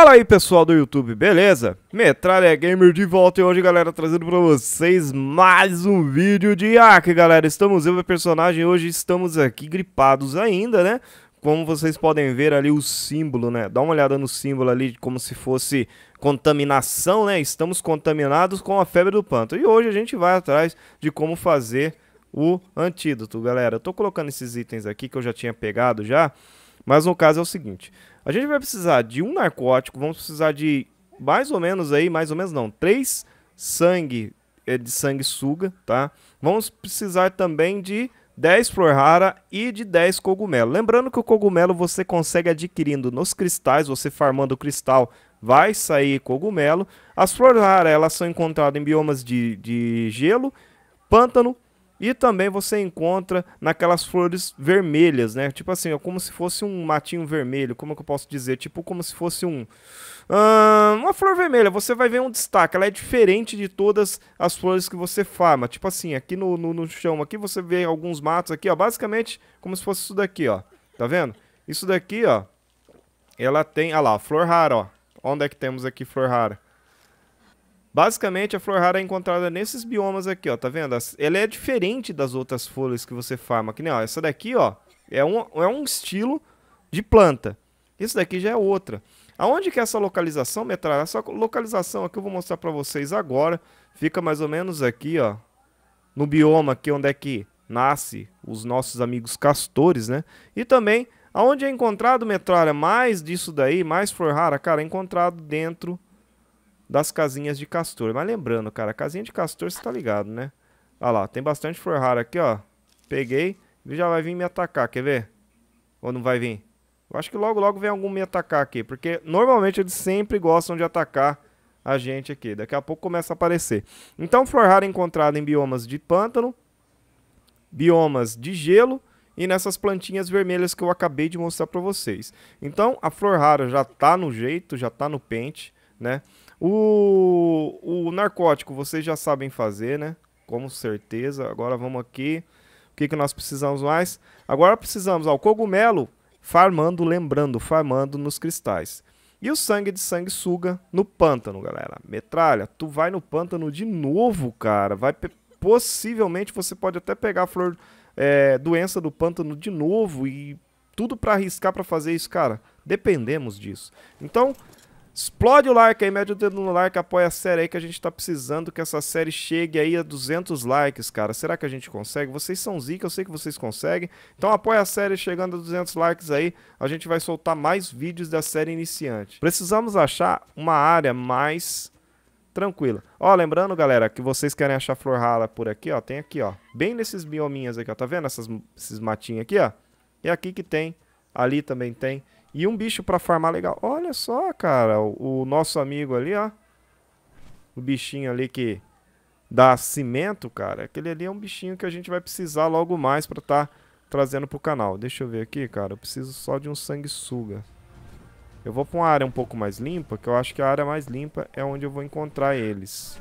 Fala aí pessoal do YouTube, beleza? Metralha Gamer de volta e hoje galera trazendo pra vocês mais um vídeo de hack galera Estamos eu e o personagem, hoje estamos aqui gripados ainda né Como vocês podem ver ali o símbolo né, dá uma olhada no símbolo ali como se fosse contaminação né Estamos contaminados com a febre do pântano e hoje a gente vai atrás de como fazer o antídoto galera Eu tô colocando esses itens aqui que eu já tinha pegado já mas no caso é o seguinte, a gente vai precisar de um narcótico, vamos precisar de mais ou menos aí, mais ou menos não, três sangue eh, de sanguessuga, tá? Vamos precisar também de 10 flor rara e de 10 cogumelo. Lembrando que o cogumelo você consegue adquirindo nos cristais, você farmando o cristal vai sair cogumelo. As flores raras elas são encontradas em biomas de, de gelo, pântano, e também você encontra naquelas flores vermelhas, né? Tipo assim, é como se fosse um matinho vermelho, como é que eu posso dizer? Tipo como se fosse um uh, uma flor vermelha, você vai ver um destaque, ela é diferente de todas as flores que você farma. Tipo assim, aqui no, no, no chão aqui você vê alguns matos aqui, ó, basicamente como se fosse isso daqui, ó. Tá vendo? Isso daqui, ó, ela tem, ah lá, flor rara, ó. Onde é que temos aqui flor rara? Basicamente, a flor rara é encontrada nesses biomas aqui, ó. Tá vendo? Ela é diferente das outras folhas que você farma. Que nem, essa daqui, ó, é um, é um estilo de planta. Isso daqui já é outra. Aonde que é essa localização, Metralha? Essa localização aqui eu vou mostrar pra vocês agora. Fica mais ou menos aqui, ó. No bioma aqui, onde é que nasce os nossos amigos castores, né? E também, aonde é encontrado, Metralha, mais disso daí, mais flor rara, cara, é encontrado dentro das casinhas de castor. Mas lembrando, cara, casinha de castor você tá ligado, né? Olha lá, tem bastante flor rara aqui, ó. Peguei. Ele já vai vir me atacar, quer ver? Ou não vai vir? Eu acho que logo, logo vem algum me atacar aqui. Porque normalmente eles sempre gostam de atacar a gente aqui. Daqui a pouco começa a aparecer. Então, flor rara encontrada em biomas de pântano, biomas de gelo e nessas plantinhas vermelhas que eu acabei de mostrar para vocês. Então, a flor rara já tá no jeito, já tá no pente, né? O, o narcótico, vocês já sabem fazer, né? Com certeza. Agora vamos aqui. O que, que nós precisamos mais? Agora precisamos, ó, o cogumelo farmando, lembrando, farmando nos cristais. E o sangue de sanguessuga no pântano, galera. Metralha, tu vai no pântano de novo, cara. Vai possivelmente você pode até pegar a flor é, doença do pântano de novo e tudo para arriscar para fazer isso, cara. Dependemos disso. Então, Explode o like aí, mete o dedo no like, apoia a série aí que a gente tá precisando que essa série chegue aí a 200 likes, cara. Será que a gente consegue? Vocês são zica, eu sei que vocês conseguem. Então apoia a série chegando a 200 likes aí, a gente vai soltar mais vídeos da série iniciante. Precisamos achar uma área mais tranquila. Ó, lembrando, galera, que vocês querem achar flor rala por aqui, ó, tem aqui, ó. Bem nesses biominhas aqui, ó, tá vendo? Essas, esses matinhos aqui, ó. É aqui que tem, ali também tem. E um bicho para farmar legal. Olha só, cara, o, o nosso amigo ali, ó. O bichinho ali que dá cimento, cara. Aquele ali é um bichinho que a gente vai precisar logo mais para estar tá trazendo pro canal. Deixa eu ver aqui, cara. Eu preciso só de um sanguessuga. Eu vou pra uma área um pouco mais limpa, que eu acho que a área mais limpa é onde eu vou encontrar eles.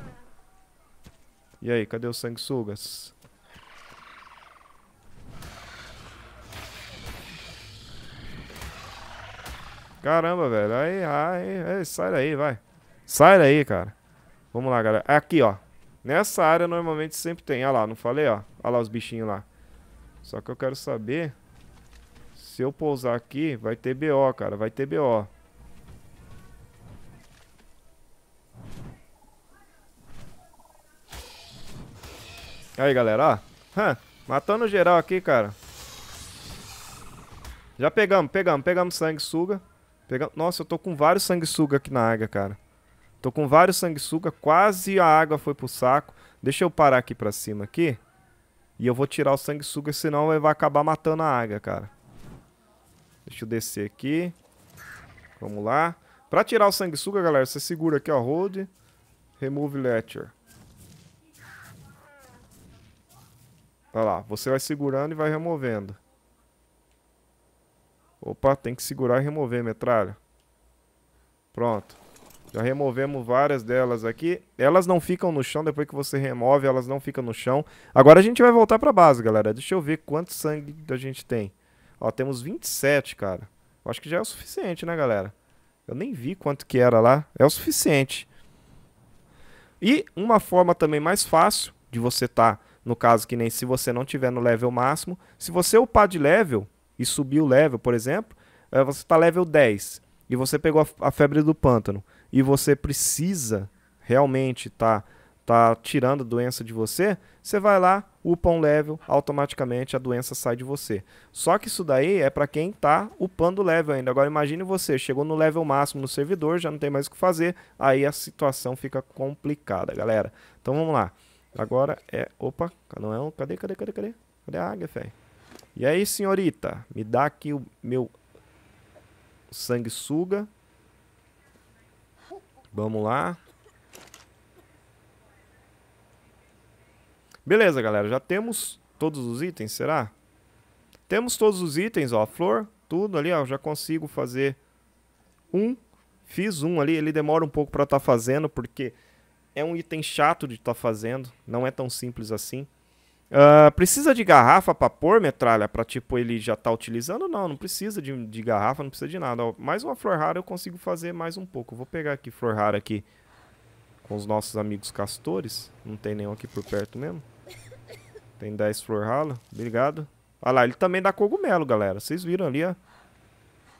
E aí, cadê os sanguessugas? Caramba, velho. Aí, aí, aí, sai daí, vai. Sai daí, cara. Vamos lá, galera. Aqui, ó. Nessa área normalmente sempre tem. Olha lá, não falei, ó. Olha lá os bichinhos lá. Só que eu quero saber se eu pousar aqui, vai ter BO, cara. Vai ter BO. Aí, galera, ó. Hã, matando geral aqui, cara. Já pegamos, pegamos, pegamos sangue, suga. Pegando... Nossa, eu tô com vários sanguessuga aqui na água, cara. Tô com vários sanguessuga, quase a água foi pro saco. Deixa eu parar aqui pra cima aqui. E eu vou tirar o sanguessuga, senão vai acabar matando a água, cara. Deixa eu descer aqui. Vamos lá. Pra tirar o sanguessuga, galera, você segura aqui, ó, hold. Remove letter. Olha lá, você vai segurando e vai removendo. Opa, tem que segurar e remover metralha. Pronto. Já removemos várias delas aqui. Elas não ficam no chão, depois que você remove, elas não ficam no chão. Agora a gente vai voltar pra base, galera. Deixa eu ver quanto sangue a gente tem. Ó, temos 27, cara. Eu acho que já é o suficiente, né, galera? Eu nem vi quanto que era lá. É o suficiente. E uma forma também mais fácil de você estar, tá, no caso que nem se você não tiver no level máximo, se você upar de level, e subiu o level, por exemplo, eh, você está level 10 e você pegou a febre do pântano e você precisa realmente estar tá, tá tirando a doença de você, você vai lá, upa um level, automaticamente a doença sai de você. Só que isso daí é para quem está upando o level ainda. Agora imagine você, chegou no level máximo no servidor, já não tem mais o que fazer, aí a situação fica complicada, galera. Então vamos lá. Agora é. Opa, não é um. Cadê, cadê, cadê, cadê? Cadê a águia, velho? E aí, senhorita, me dá aqui o meu sanguessuga. Vamos lá. Beleza, galera. Já temos todos os itens, será? Temos todos os itens, ó. A flor, tudo ali, ó. Já consigo fazer um. Fiz um ali. Ele demora um pouco para estar tá fazendo, porque é um item chato de estar tá fazendo. Não é tão simples assim. Uh, precisa de garrafa para pôr metralha para tipo ele já tá utilizando? Não, não precisa de, de garrafa, não precisa de nada. mais uma flor rara eu consigo fazer mais um pouco. vou pegar aqui flor rara aqui com os nossos amigos castores. Não tem nenhum aqui por perto mesmo. Tem 10 flor rala. Obrigado. Olha lá, ele também dá cogumelo, galera. Vocês viram ali, ó.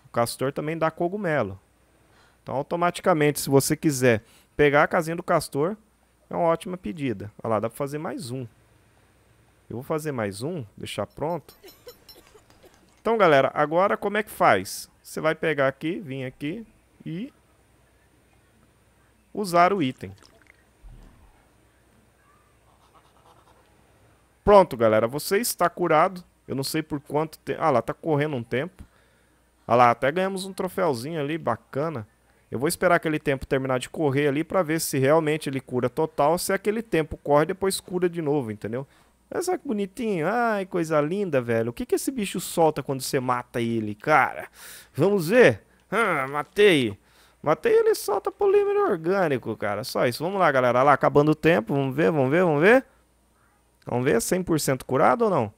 O castor também dá cogumelo. Então, automaticamente, se você quiser pegar a casinha do castor, é uma ótima pedida. Olha lá, dá pra fazer mais um. Eu vou fazer mais um, deixar pronto. Então, galera, agora como é que faz? Você vai pegar aqui, vir aqui e usar o item. Pronto, galera, você está curado. Eu não sei por quanto tempo... Ah lá, tá correndo um tempo. Ah lá, até ganhamos um troféuzinho ali, bacana. Eu vou esperar aquele tempo terminar de correr ali para ver se realmente ele cura total, se aquele tempo corre depois cura de novo, entendeu? Olha só que bonitinho. Ai, coisa linda, velho. O que, que esse bicho solta quando você mata ele, cara? Vamos ver. Ah, matei. Matei ele solta polímero orgânico, cara. Só isso. Vamos lá, galera. Olha lá, acabando o tempo. Vamos ver, vamos ver, vamos ver. Vamos ver, 100% curado ou não?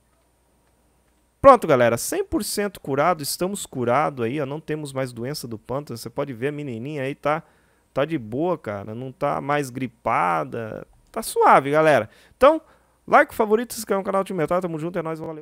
Pronto, galera, 100% curado, estamos curados aí, ó, não temos mais doença do pântano, você pode ver a menininha aí tá, tá de boa, cara, não tá mais gripada, tá suave, galera. Então, Like, favoritos, inscreve no é canal de metal. Tamo junto, é nóis, valeu.